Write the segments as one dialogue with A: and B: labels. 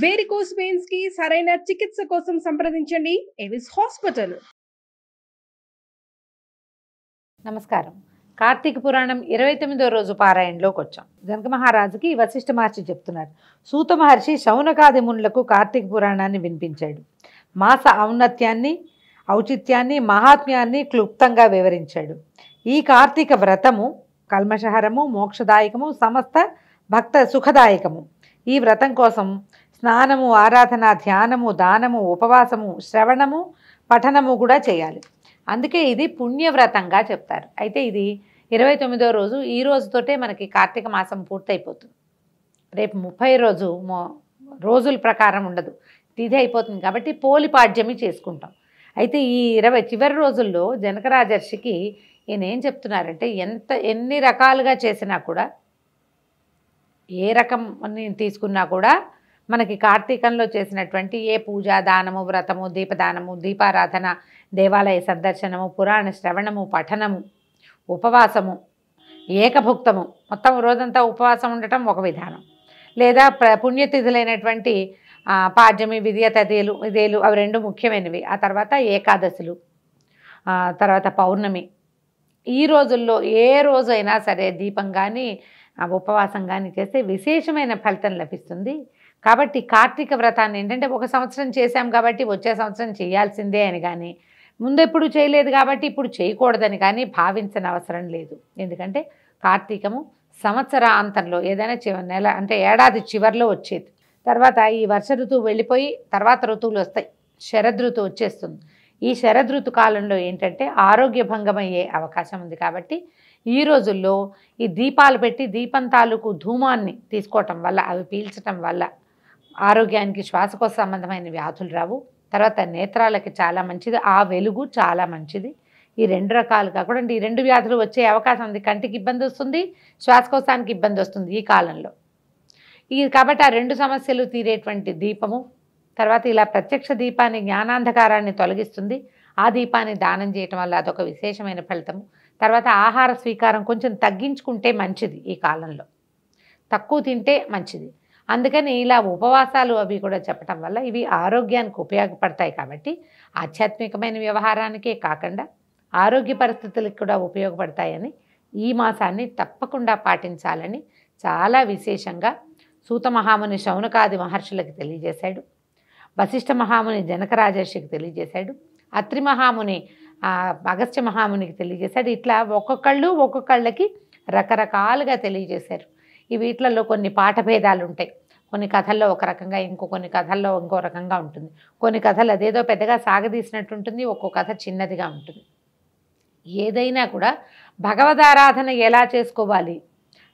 A: varicose veins కి సరైన చికిత్స కోసం సంప్రదించండి ఎవిస్ హాస్పిటల్ నమస్కారం కార్తీక పురాణం ఇరవై తొమ్మిదో రోజు పారాయణలోకి వచ్చాం జనక మహారాజుకి వశిష్ఠ మహర్షి చెప్తున్నారు సూత మహర్షి శౌనకాది మునులకు కార్తీక పురాణాన్ని వినిపించాడు మాస ఔన్నత్యాన్ని ఔచిత్యాన్ని మహాత్మ్యాన్ని క్లుప్తంగా వివరించాడు ఈ కార్తీక వ్రతము కల్మషహరము మోక్షదాయకము సమస్త భక్త సుఖదాయకము ఈ వ్రతం కోసం స్నానము ఆరాధన ధ్యానము దానము ఉపవాసము శ్రవణము పఠనము కూడా చేయాలి అందుకే ఇది పుణ్యవ్రతంగా చెప్తారు అయితే ఇది ఇరవై తొమ్మిదో రోజు ఈ రోజుతోటే మనకి కార్తీక మాసం పూర్తయిపోతుంది రేపు ముప్పై రోజు రోజుల ప్రకారం ఉండదు తిథి అయిపోతుంది కాబట్టి పోలిపాడ్యమి చేసుకుంటాం అయితే ఈ ఇరవై చివరి రోజుల్లో జనకరాజర్షికి ఈయన ఏం చెప్తున్నారంటే ఎంత ఎన్ని రకాలుగా చేసినా కూడా ఏ రకం తీసుకున్నా కూడా మనకి కార్తీకంలో చేసినటువంటి ఏ పూజా దానము వ్రతము దీపదానము దీపారాధన దేవాలయ సందర్శనము పురాణ శ్రవణము పఠనము ఉపవాసము ఏకభుక్తము మొత్తం రోజంతా ఉపవాసం ఉండటం ఒక విధానం లేదా ప్ర పుణ్యతిథులైనటువంటి పాడ్యమి విద్య తదేలు అవి రెండు ముఖ్యమైనవి ఆ తర్వాత ఏకాదశులు తర్వాత పౌర్ణమి ఈ రోజుల్లో ఏ రోజైనా సరే దీపం కానీ ఉపవాసం కానీ చేస్తే విశేషమైన ఫలితం లభిస్తుంది కాబట్టి కార్తీక వ్రతాన్ని ఏంటంటే ఒక సంవత్సరం చేశాం కాబట్టి వచ్చే సంవత్సరం చేయాల్సిందే అని కానీ ముందెప్పుడు చేయలేదు కాబట్టి ఇప్పుడు చేయకూడదని కానీ భావించని అవసరం లేదు ఎందుకంటే కార్తీకము సంవత్సరాంతంలో ఏదైనా చివ నెల అంటే ఏడాది చివరిలో వచ్చేది తర్వాత ఈ వర్ష ఋతువు వెళ్ళిపోయి తర్వాత ఋతువులు వస్తాయి శరదృతువు వచ్చేస్తుంది ఈ శరదృతు కాలంలో ఏంటంటే ఆరోగ్య అయ్యే అవకాశం ఉంది కాబట్టి ఈ రోజుల్లో ఈ దీపాలు పెట్టి దీపం తాలూకు ధూమాన్ని తీసుకోవటం వల్ల అవి పీల్చటం వల్ల ఆరోగ్యానికి శ్వాసకోశ సంబంధమైన వ్యాధులు రావు తర్వాత నేత్రాలకి చాలా మంచిది ఆ వెలుగు చాలా మంచిది ఈ రెండు రకాలు కాకుండా ఈ రెండు వ్యాధులు వచ్చే అవకాశం ఉంది కంటికి ఇబ్బంది వస్తుంది శ్వాసకోశానికి ఇబ్బంది వస్తుంది ఈ కాలంలో ఈ కాబట్టి ఆ రెండు సమస్యలు తీరేటువంటి దీపము తర్వాత ఇలా ప్రత్యక్ష దీపాన్ని జ్ఞానాంధకారాన్ని తొలగిస్తుంది ఆ దీపాన్ని దానం చేయటం వల్ల అదొక విశేషమైన ఫలితము తర్వాత ఆహార స్వీకారం కొంచెం తగ్గించుకుంటే మంచిది ఈ కాలంలో తక్కువ తింటే మంచిది అందుకని ఇలా ఉపవాసాలు అవి కూడా చెప్పటం వల్ల ఇవి ఆరోగ్యానికి ఉపయోగపడతాయి కాబట్టి ఆధ్యాత్మికమైన వ్యవహారానికే కాకుండా ఆరోగ్య పరిస్థితులకు కూడా ఉపయోగపడతాయని ఈ మాసాన్ని తప్పకుండా పాటించాలని చాలా విశేషంగా సూత మహాముని శౌనకాది మహర్షులకు తెలియజేశాడు వశిష్ఠ మహాముని జనక రాజర్షికి తెలియజేశాడు అత్రి మహాముని అగస్త్య మహామునికి తెలియజేశాడు ఇట్లా ఒక్కొక్కళ్ళు ఒక్కొక్కళ్ళకి రకరకాలుగా తెలియజేశారు ఈ వీటిలలో కొన్ని భేదాలు ఉంటాయి కొన్ని కథల్లో ఒక రకంగా ఇంకో కొన్ని కథల్లో ఇంకో రకంగా ఉంటుంది కొన్ని కథలు అదేదో పెద్దగా సాగదీసినట్టు ఉంటుంది ఒక్కో కథ చిన్నదిగా ఉంటుంది ఏదైనా కూడా ఆరాధన ఎలా చేసుకోవాలి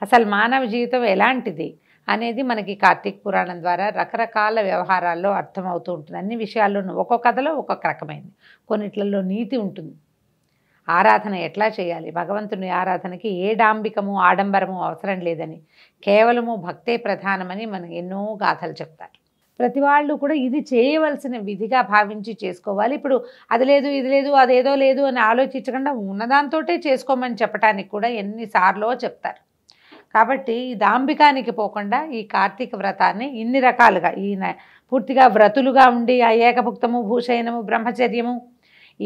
A: అసలు మానవ జీవితం ఎలాంటిది అనేది మనకి కార్తీక్ పురాణం ద్వారా రకరకాల వ్యవహారాల్లో అర్థమవుతూ ఉంటుంది అన్ని విషయాల్లోనూ ఒక్కొక్క కథలో ఒక్కొక్క రకమైనది కొన్నిట్లలో నీతి ఉంటుంది ఆరాధన ఎట్లా చేయాలి భగవంతుని ఆరాధనకి ఏ డాంబికము ఆడంబరము అవసరం లేదని కేవలము భక్తే ప్రధానమని మనం ఎన్నో గాథలు చెప్తారు ప్రతి వాళ్ళు కూడా ఇది చేయవలసిన విధిగా భావించి చేసుకోవాలి ఇప్పుడు అది లేదు ఇది లేదు అదేదో లేదు అని ఆలోచించకుండా ఉన్నదాంతోటే చేసుకోమని చెప్పడానికి కూడా ఎన్నిసార్లు చెప్తారు కాబట్టి ఈ దాంబికానికి పోకుండా ఈ కార్తీక వ్రతాన్ని ఇన్ని రకాలుగా ఈయన పూర్తిగా వ్రతులుగా ఉండి ఆ ఏకభుక్తము భూషయనము బ్రహ్మచర్యము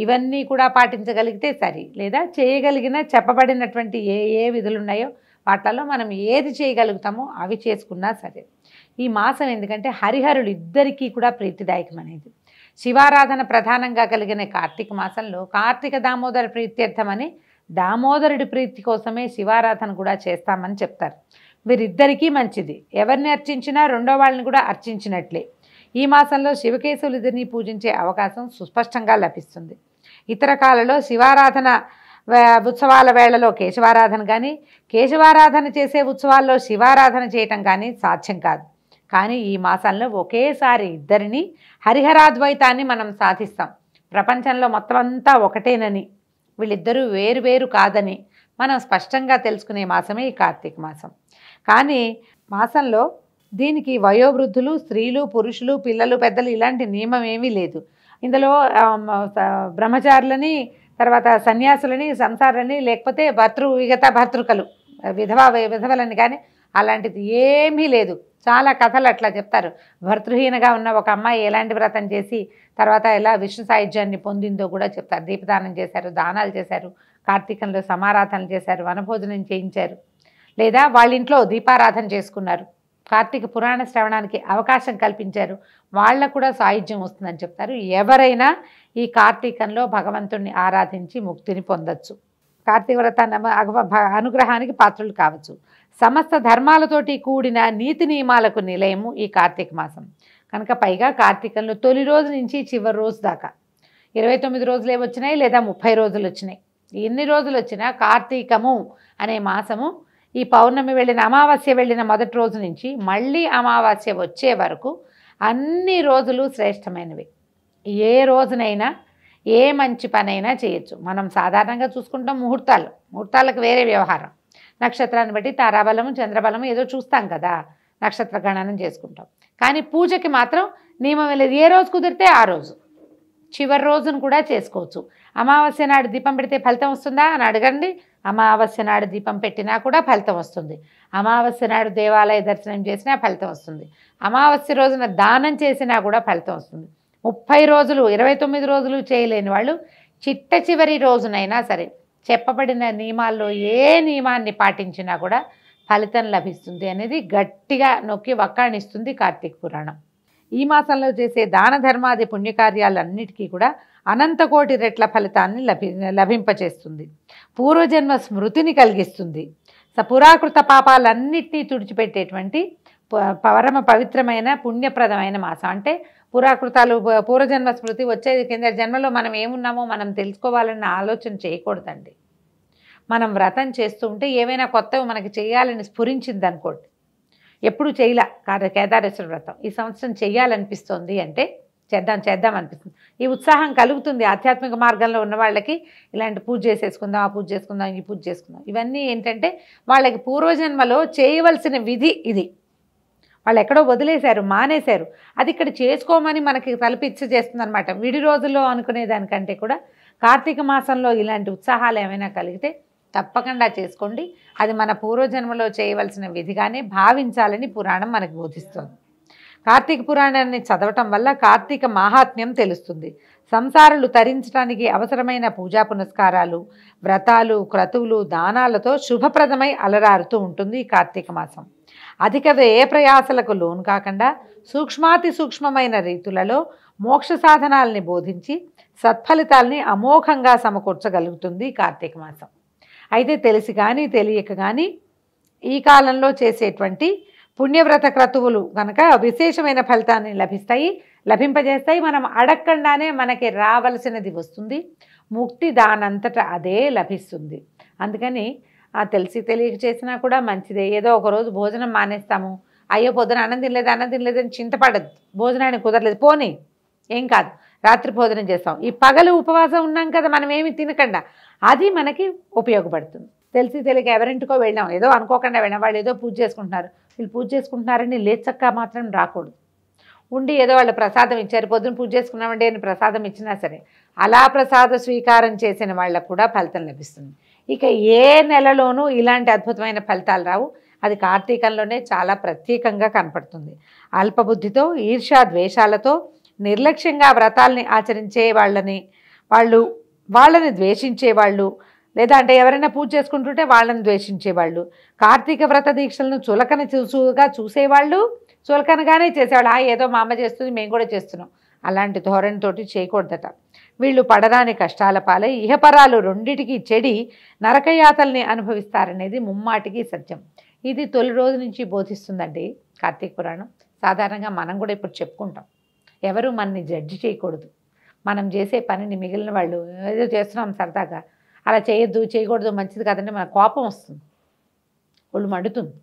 A: ఇవన్నీ కూడా పాటించగలిగితే సరి లేదా చేయగలిగిన చెప్పబడినటువంటి ఏ ఏ విధులు ఉన్నాయో వాటిల్లో మనం ఏది చేయగలుగుతామో అవి చేసుకున్నా సరే ఈ మాసం ఎందుకంటే హరిహరులు ఇద్దరికీ కూడా ప్రీతిదాయకం అనేది శివారాధన ప్రధానంగా కలిగిన కార్తీక మాసంలో కార్తీక దామోదర ప్రీత్యర్థమని దామోదరుడి ప్రీతి కోసమే శివారాధన కూడా చేస్తామని చెప్తారు వీరిద్దరికీ మంచిది ఎవరిని అర్చించినా రెండో వాళ్ళని కూడా అర్చించినట్లే ఈ మాసంలో శివకేశవులిద్దరినీ పూజించే అవకాశం సుస్పష్టంగా లభిస్తుంది ఇతర కాలలో శివారాధన ఉత్సవాల వేళలో కేశవారాధన కానీ కేశవారాధన చేసే ఉత్సవాల్లో శివారాధన చేయటం కానీ సాధ్యం కాదు కానీ ఈ మాసంలో ఒకేసారి ఇద్దరిని హరిహరాద్వైతాన్ని మనం సాధిస్తాం ప్రపంచంలో మొత్తం అంతా ఒకటేనని వీళ్ళిద్దరూ వేరువేరు కాదని మనం స్పష్టంగా తెలుసుకునే మాసమే ఈ కార్తీక మాసం కానీ మాసంలో దీనికి వయోవృద్ధులు స్త్రీలు పురుషులు పిల్లలు పెద్దలు ఇలాంటి నియమం ఏమీ లేదు ఇందులో బ్రహ్మచారులని తర్వాత సన్యాసులని సంసారులని లేకపోతే భర్తృ విగత భర్తృకలు విధవా విధవలని కానీ అలాంటిది ఏమీ లేదు చాలా కథలు అట్లా చెప్తారు భర్తృహీనగా ఉన్న ఒక అమ్మాయి ఎలాంటి వ్రతం చేసి తర్వాత ఎలా విష్ణు సాహిత్యాన్ని పొందిందో కూడా చెప్తారు దీపదానం చేశారు దానాలు చేశారు కార్తీకంలో సమారాధనలు చేశారు వనభోజనం చేయించారు లేదా వాళ్ళ ఇంట్లో దీపారాధన చేసుకున్నారు కార్తీక పురాణ శ్రవణానికి అవకాశం కల్పించారు వాళ్ళకు కూడా సాయుధ్యం వస్తుందని చెప్తారు ఎవరైనా ఈ కార్తీకంలో భగవంతుణ్ణి ఆరాధించి ముక్తిని పొందొచ్చు కార్తీక వ్రత అనుగ్రహానికి పాత్రలు కావచ్చు సమస్త ధర్మాలతోటి కూడిన నీతి నియమాలకు నిలయము ఈ కార్తీక మాసం కనుక పైగా కార్తీకంలో తొలి రోజు నుంచి చివరి రోజు దాకా ఇరవై తొమ్మిది రోజులు వచ్చినాయి లేదా ముప్పై రోజులు వచ్చినాయి ఎన్ని రోజులు వచ్చినా కార్తీకము అనే మాసము ఈ పౌర్ణమి వెళ్ళిన అమావాస్య వెళ్ళిన మొదటి రోజు నుంచి మళ్ళీ అమావాస్య వచ్చే వరకు అన్ని రోజులు శ్రేష్టమైనవి ఏ రోజునైనా ఏ మంచి పనైనా చేయొచ్చు మనం సాధారణంగా చూసుకుంటాం ముహూర్తాలు ముహూర్తాలకు వేరే వ్యవహారం నక్షత్రాన్ని బట్టి తారాబలము చంద్రబలము ఏదో చూస్తాం కదా నక్షత్ర గణనం చేసుకుంటాం కానీ పూజకి మాత్రం నియమం వెళ్ళేది ఏ రోజు కుదిరితే ఆ రోజు చివరి రోజును కూడా చేసుకోవచ్చు అమావాస్య నాడు దీపం పెడితే ఫలితం వస్తుందా అని అడగండి అమావాస్య నాడు దీపం పెట్టినా కూడా ఫలితం వస్తుంది అమావాస్య నాడు దేవాలయ దర్శనం చేసినా ఫలితం వస్తుంది అమావాస్య రోజున దానం చేసినా కూడా ఫలితం వస్తుంది ముప్పై రోజులు ఇరవై తొమ్మిది రోజులు చేయలేని వాళ్ళు చిట్ట చివరి రోజునైనా సరే చెప్పబడిన నియమాల్లో ఏ నియమాన్ని పాటించినా కూడా ఫలితం లభిస్తుంది అనేది గట్టిగా నొక్కి వక్కాణిస్తుంది కార్తీక పురాణం ఈ మాసంలో చేసే దాన ధర్మాది పుణ్యకార్యాలన్నిటికీ కూడా అనంతకోటి రెట్ల ఫలితాన్ని లభి లభింపచేస్తుంది పూర్వజన్మ స్మృతిని కలిగిస్తుంది స పురాకృత పాపాలన్నింటినీ తుడిచిపెట్టేటువంటి పరమ పవిత్రమైన పుణ్యప్రదమైన మాసం అంటే పురాకృతాలు పూర్వజన్మ స్మృతి వచ్చేది కింద జన్మలో మనం ఏమున్నామో మనం తెలుసుకోవాలన్న ఆలోచన చేయకూడదండి మనం వ్రతం చేస్తూ ఉంటే ఏవైనా కొత్తవి మనకి చేయాలని స్ఫురించింది అనుకోండి ఎప్పుడు చేయలే కేదారేశ్వర వ్రతం ఈ సంవత్సరం చేయాలనిపిస్తోంది అంటే చేద్దాం చేద్దాం అనిపిస్తుంది ఈ ఉత్సాహం కలుగుతుంది ఆధ్యాత్మిక మార్గంలో ఉన్న వాళ్ళకి ఇలాంటి పూజ చేసేసుకుందాం ఆ పూజ చేసుకుందాం ఈ పూజ చేసుకుందాం ఇవన్నీ ఏంటంటే వాళ్ళకి పూర్వజన్మలో చేయవలసిన విధి ఇది వాళ్ళు ఎక్కడో వదిలేశారు మానేశారు అది ఇక్కడ చేసుకోమని మనకి తలపిచ్చ చేస్తుందనమాట విడి రోజుల్లో అనుకునే దానికంటే కూడా కార్తీక మాసంలో ఇలాంటి ఉత్సాహాలు ఏమైనా కలిగితే తప్పకుండా చేసుకోండి అది మన పూర్వజన్మలో చేయవలసిన విధిగానే భావించాలని పురాణం మనకు బోధిస్తుంది కార్తీక పురాణాన్ని చదవటం వల్ల కార్తీక మాహాత్మ్యం తెలుస్తుంది సంసారులు తరించడానికి అవసరమైన పూజా పునస్కారాలు వ్రతాలు క్రతువులు దానాలతో శుభప్రదమై అలరారుతూ ఉంటుంది ఈ కార్తీక మాసం అధిక వ్యయ ప్రయాసలకు లోను కాకుండా సూక్ష్మాతి సూక్ష్మమైన రీతులలో మోక్ష సాధనాలని బోధించి సత్ఫలితాల్ని అమోఘంగా సమకూర్చగలుగుతుంది కార్తీక మాసం అయితే తెలిసి కానీ తెలియక కానీ ఈ కాలంలో చేసేటువంటి పుణ్యవ్రత క్రతువులు కనుక విశేషమైన ఫలితాన్ని లభిస్తాయి లభింపజేస్తాయి మనం అడగకుండానే మనకి రావలసినది వస్తుంది ముక్తి దానంతటా అదే లభిస్తుంది అందుకని ఆ తెలిసి తెలియక చేసినా కూడా మంచిదే ఏదో ఒకరోజు భోజనం మానేస్తాము అయ్యో పొద్దున అన్నం తినలేదు అన్నం తినలేదని చింతపడద్దు భోజనానికి కుదరలేదు పోనీ ఏం కాదు రాత్రి భోజనం చేస్తాం ఈ పగలు ఉపవాసం ఉన్నాం కదా మనం ఏమి తినకుండా అది మనకి ఉపయోగపడుతుంది తెలిసి తెలియక ఎవరింటికో వెళ్ళాం ఏదో అనుకోకుండా వెళ్ళాం వాళ్ళు ఏదో పూజ చేసుకుంటున్నారు వీళ్ళు పూజ చేసుకుంటున్నారని లేచక్క మాత్రం రాకూడదు ఉండి ఏదో వాళ్ళు ప్రసాదం ఇచ్చారు పొద్దున పూజ చేసుకున్నామండి అని ప్రసాదం ఇచ్చినా సరే అలా ప్రసాద స్వీకారం చేసిన వాళ్ళకు కూడా ఫలితం లభిస్తుంది ఇక ఏ నెలలోనూ ఇలాంటి అద్భుతమైన ఫలితాలు రావు అది కార్తీకంలోనే చాలా ప్రత్యేకంగా కనపడుతుంది అల్పబుద్ధితో ఈర్ష్యా ద్వేషాలతో నిర్లక్ష్యంగా వ్రతాల్ని ఆచరించే వాళ్ళని వాళ్ళు వాళ్ళని ద్వేషించేవాళ్ళు లేదా అంటే ఎవరైనా పూజ చేసుకుంటుంటే వాళ్ళని ద్వేషించేవాళ్ళు కార్తీక వ్రత దీక్షలను చులకన చూసుగా చూసేవాళ్ళు చులకనగానే చేసేవాళ్ళు ఆ ఏదో మా అమ్మ చేస్తుంది మేము కూడా చేస్తున్నాం అలాంటి ధోరణితోటి చేయకూడదట వీళ్ళు పడరాని కష్టాల పాలై ఇహపరాలు రెండిటికి చెడి నరకయాతల్ని అనుభవిస్తారనేది ముమ్మాటికి సత్యం ఇది తొలి రోజు నుంచి బోధిస్తుందండి కార్తీక పురాణం సాధారణంగా మనం కూడా ఇప్పుడు చెప్పుకుంటాం ఎవరు మనని జడ్జి చేయకూడదు మనం చేసే పనిని మిగిలిన వాళ్ళు ఏదో చేస్తున్నాం సరదాగా అలా చేయొద్దు చేయకూడదు మంచిది కదండి మన కోపం వస్తుంది ఒళ్ళు మండుతుంది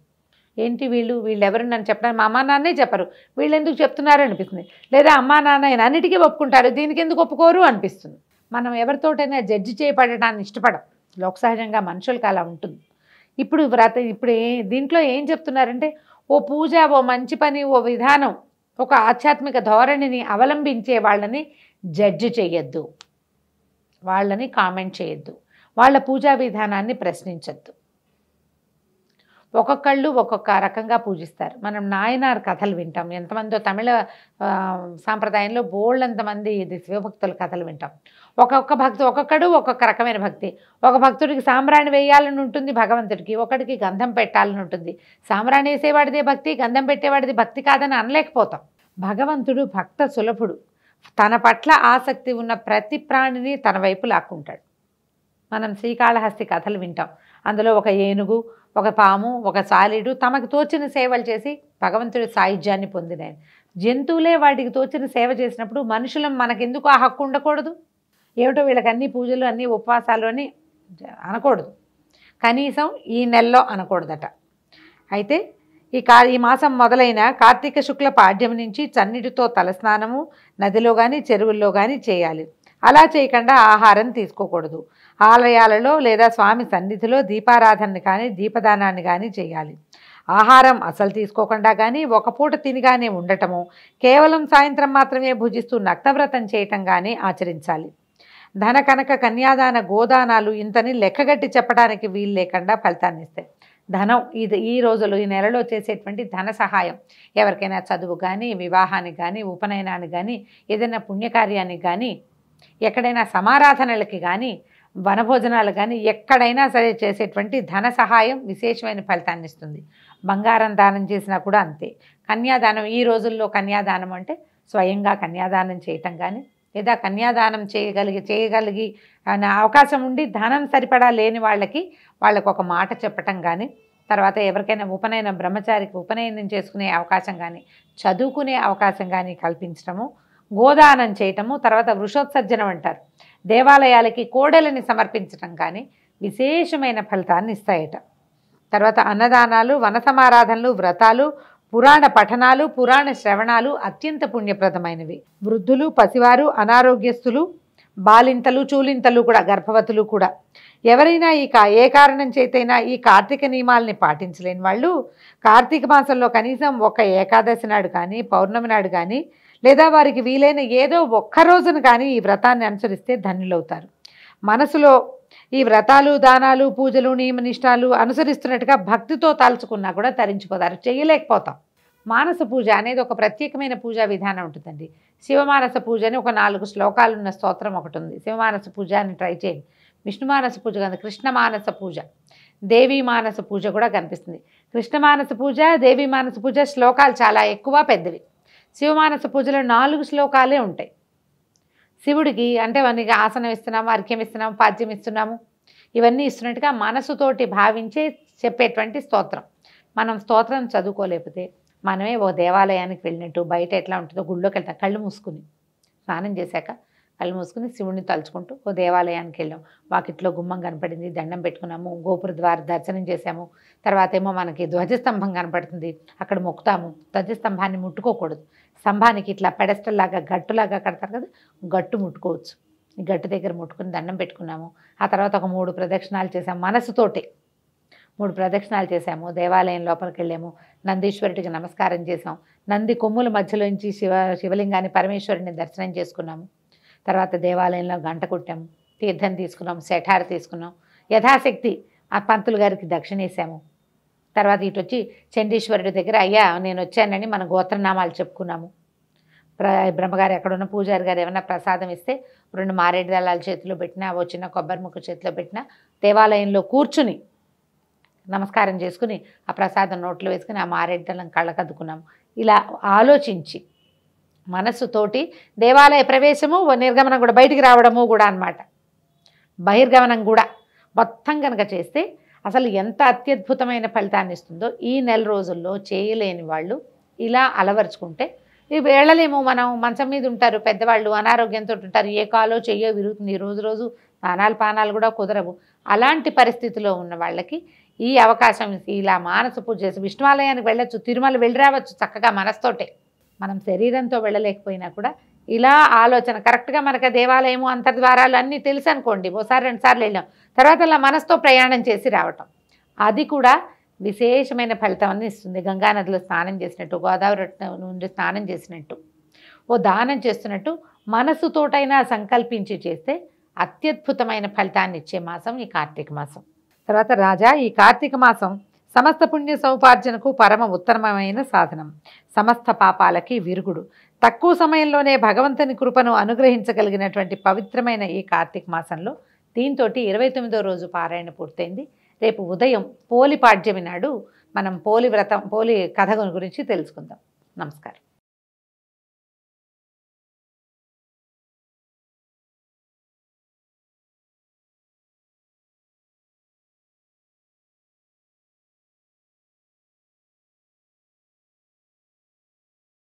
A: ఏంటి వీళ్ళు వీళ్ళు ఎవరు నన్ను చెప్పడానికి మా అమ్మా నాన్నే చెప్పరు వీళ్ళు ఎందుకు చెప్తున్నారు అనిపిస్తుంది లేదా అమ్మా నాన్న అన్నిటికీ ఒప్పుకుంటారు దీనికి ఎందుకు ఒప్పుకోరు అనిపిస్తుంది మనం ఎవరితోటైనా జడ్జి చేయబడటాన్ని ఇష్టపడం లోకసహజంగా మనుషులకు అలా ఉంటుంది ఇప్పుడు వ్రత ఇప్పుడు దీంట్లో ఏం చెప్తున్నారంటే ఓ పూజ ఓ మంచి పని ఓ విధానం ఒక ఆధ్యాత్మిక ధోరణిని అవలంబించే వాళ్ళని జడ్జ్ చేయొద్దు వాళ్ళని కామెంట్ చేయొద్దు వాళ్ళ పూజా విధానాన్ని ప్రశ్నించొద్దు ఒక్కొక్కళ్ళు ఒక్కొక్క రకంగా పూజిస్తారు మనం నాయనార్ కథలు వింటాం ఎంతమందో తమిళ సాంప్రదాయంలో బోళ్ళంతమంది ఇది శివభక్తుల కథలు వింటాం ఒక్కొక్క భక్తు ఒక్కొక్కడు ఒక్కొక్క రకమైన భక్తి ఒక భక్తుడికి సాంబ్రాణి వేయాలని ఉంటుంది భగవంతుడికి ఒకడికి గంధం పెట్టాలని ఉంటుంది సాంబ్రాణి వేసేవాడిదే భక్తి గంధం పెట్టేవాడిది భక్తి కాదని అనలేకపోతాం భగవంతుడు భక్త సులభుడు తన పట్ల ఆసక్తి ఉన్న ప్రతి ప్రాణిని తన వైపు లాక్కుంటాడు మనం శ్రీకాళహస్తి కథలు వింటాం అందులో ఒక ఏనుగు ఒక పాము ఒక సాలీడు తమకు తోచిన సేవలు చేసి భగవంతుడి సాయుధ్యాన్ని పొందినాయి జంతువులే వాటికి తోచిన సేవ చేసినప్పుడు మనుషులం మనకెందుకు ఆ హక్కు ఉండకూడదు ఏమిటో వీళ్ళకి అన్ని పూజలు అన్ని ఉపవాసాలు అని అనకూడదు కనీసం ఈ నెలలో అనకూడదట అయితే ఈ కా ఈ మాసం మొదలైన కార్తీక శుక్ల పాడ్యం నుంచి చన్నిటితో తలస్నానము నదిలో కానీ చెరువుల్లో కానీ చేయాలి అలా చేయకుండా ఆహారం తీసుకోకూడదు ఆలయాలలో లేదా స్వామి సన్నిధిలో దీపారాధనని కానీ దీపదానాన్ని కానీ చేయాలి ఆహారం అసలు తీసుకోకుండా కానీ ఒక పూట తినిగానే ఉండటము కేవలం సాయంత్రం మాత్రమే భుజిస్తూ నక్తవ్రతం చేయటం కానీ ఆచరించాలి ధన కనక కన్యాదాన గోదానాలు ఇంతని లెక్కగట్టి చెప్పడానికి వీలు లేకుండా ఫలితాన్ని ఇస్తాయి ధనం ఇది ఈ రోజులు ఈ నెలలో చేసేటువంటి ధన సహాయం ఎవరికైనా చదువు కానీ వివాహానికి కానీ ఉపనయనానికి కానీ ఏదైనా పుణ్యకార్యానికి కానీ ఎక్కడైనా సమారాధనలకి కానీ వనభోజనాలు కానీ ఎక్కడైనా సరే చేసేటువంటి ధన సహాయం విశేషమైన ఫలితాన్ని ఇస్తుంది బంగారం దానం చేసినా కూడా అంతే కన్యాదానం ఈ రోజుల్లో కన్యాదానం అంటే స్వయంగా కన్యాదానం చేయటం కానీ లేదా కన్యాదానం చేయగలిగి చేయగలిగి అవకాశం ఉండి ధనం సరిపడా లేని వాళ్ళకి వాళ్ళకు ఒక మాట చెప్పటం కానీ తర్వాత ఎవరికైనా ఉపనయనం బ్రహ్మచారికి ఉపనయనం చేసుకునే అవకాశం కానీ చదువుకునే అవకాశం కానీ కల్పించడము గోదానం చేయటము తర్వాత వృషోత్సర్జనం అంటారు దేవాలయాలకి కోడలని సమర్పించటం కానీ విశేషమైన ఫలితాన్ని ఇస్తాయట తర్వాత అన్నదానాలు వనసమారాధనలు వ్రతాలు పురాణ పఠనాలు పురాణ శ్రవణాలు అత్యంత పుణ్యప్రదమైనవి వృద్ధులు పసివారు అనారోగ్యస్తులు బాలింతలు చూలింతలు కూడా గర్భవతులు కూడా ఎవరైనా ఈ కా ఏ కారణం చేతైనా ఈ కార్తీక నియమాలని పాటించలేని వాళ్ళు కార్తీక మాసంలో కనీసం ఒక ఏకాదశి నాడు కానీ పౌర్ణమి నాడు కానీ లేదా వారికి వీలైన ఏదో ఒక్క రోజున కానీ ఈ వ్రతాన్ని అనుసరిస్తే ధన్యులవుతారు మనసులో ఈ వ్రతాలు దానాలు పూజలు నియమనిష్టాలు అనుసరిస్తున్నట్టుగా భక్తితో తలుచుకున్నా కూడా తరించిపోతారు చేయలేకపోతాం మానస పూజ అనేది ఒక ప్రత్యేకమైన పూజా విధానం ఉంటుందండి శివమానస పూజ అని ఒక నాలుగు శ్లోకాలు ఉన్న స్తోత్రం ఒకటి ఉంది శివమానస పూజ అని ట్రై చేయండి విష్ణుమానస పూజ కాదు కృష్ణ మానస పూజ దేవీ మానస పూజ కూడా కనిపిస్తుంది కృష్ణ మానస పూజ దేవీ మానస పూజ శ్లోకాలు చాలా ఎక్కువ పెద్దవి శివమానస పూజలో నాలుగు శ్లోకాలే ఉంటాయి శివుడికి అంటే వానికి ఆసనం ఇస్తున్నాము అర్ఘ్యం ఇస్తున్నాము పాద్యం ఇస్తున్నాము ఇవన్నీ ఇస్తున్నట్టుగా మనసుతోటి భావించే చెప్పేటువంటి స్తోత్రం మనం స్తోత్రం చదువుకోలేకపోతే మనమే ఓ దేవాలయానికి వెళ్ళినట్టు బయట ఎట్లా ఉంటుందో గుళ్ళోకి వెళ్తాం కళ్ళు మూసుకుని స్నానం చేశాక కళ్ళు మూసుకుని శివుడిని తలుచుకుంటూ ఓ దేవాలయానికి వెళ్ళాం వాకిట్లో గుమ్మం కనపడింది దండం పెట్టుకున్నాము గోపుర ద్వారా దర్శనం చేశాము తర్వాత ఏమో మనకి ధ్వజస్తంభం కనపడుతుంది అక్కడ మొక్కుతాము ధ్వజస్తంభాన్ని ముట్టుకోకూడదు స్తంభానికి ఇట్లా పెడస్టల్ లాగా గట్టులాగా కడతారు కదా గట్టు ముట్టుకోవచ్చు గట్టు దగ్గర ముట్టుకుని దండం పెట్టుకున్నాము ఆ తర్వాత ఒక మూడు ప్రదక్షిణాలు చేసాము మనసుతోటే మూడు ప్రదక్షిణాలు చేశాము దేవాలయం లోపలికి వెళ్ళాము నందీశ్వరుడికి నమస్కారం చేసాం నంది కొమ్ముల మధ్యలోంచి శివ శివలింగాన్ని పరమేశ్వరుడిని దర్శనం చేసుకున్నాము తర్వాత దేవాలయంలో గంట కొట్టాము తీర్థం తీసుకున్నాం సెఠారు తీసుకున్నాం యథాశక్తి ఆ పంతులు గారికి దక్షిణ వేసాము తర్వాత ఇటు వచ్చి చండీశ్వరుడి దగ్గర అయ్యా నేను వచ్చానని మన గోత్రనామాలు చెప్పుకున్నాము ప్ర బ్రహ్మగారు ఎక్కడున్న పూజారి గారు ఏమైనా ప్రసాదం ఇస్తే రెండు మారేడు దళాల చేతిలో పెట్టినా ఓ చిన్న కొబ్బరి ముక్క చేతిలో పెట్టినా దేవాలయంలో కూర్చుని నమస్కారం చేసుకుని ఆ ప్రసాదం నోట్లో వేసుకుని ఆ మారేడు దళం కళ్ళకద్దుకున్నాము ఇలా ఆలోచించి మనస్సుతోటి దేవాలయ ప్రవేశము నిర్గమనం కూడా బయటికి రావడము కూడా అనమాట బహిర్గమనం కూడా మొత్తం కనుక చేస్తే అసలు ఎంత అత్యద్భుతమైన ఫలితాన్ని ఇస్తుందో ఈ నెల రోజుల్లో చేయలేని వాళ్ళు ఇలా అలవరుచుకుంటే వెళ్ళలేము మనం మంచం మీద ఉంటారు పెద్దవాళ్ళు అనారోగ్యంతో ఉంటారు ఏ కాలో చెయ్యో విరుగుతుంది రోజు రోజు స్నానాలు పానాలు కూడా కుదరవు అలాంటి పరిస్థితిలో ఉన్న వాళ్ళకి ఈ అవకాశం ఇలా మానస పూజ చేసి విష్ణువాలయానికి వెళ్ళచ్చు తిరుమల వెళ్ళి రావచ్చు చక్కగా మనస్తోటే మనం శరీరంతో వెళ్ళలేకపోయినా కూడా ఇలా ఆలోచన కరెక్ట్గా మనకు దేవాలయము అంతర్ద్వారాలు అన్నీ తెలుసు అనుకోండి రెండు రెండుసార్లు వెళ్ళాం తర్వాత అలా మనసుతో ప్రయాణం చేసి రావటం అది కూడా విశేషమైన ఫలితం అని ఇస్తుంది గంగానదిలో స్నానం చేసినట్టు గోదావరి నుండి స్నానం చేసినట్టు ఓ దానం చేస్తున్నట్టు మనసుతోటైనా సంకల్పించి చేస్తే అత్యద్భుతమైన ఫలితాన్ని ఇచ్చే మాసం ఈ కార్తీక మాసం తర్వాత రాజా ఈ కార్తీక మాసం సమస్త పుణ్య సౌపార్జనకు పరమ ఉత్తమమైన సాధనం సమస్త పాపాలకి విరుగుడు తక్కువ సమయంలోనే భగవంతుని కృపను అనుగ్రహించగలిగినటువంటి పవిత్రమైన ఈ కార్తీక మాసంలో దీంతో ఇరవై తొమ్మిదో రోజు పారాయణ పూర్తయింది రేపు ఉదయం పోలి పాడ్యమి నాడు మనం పోలి వ్రతం పోలి కథ గురించి తెలుసుకుందాం నమస్కారం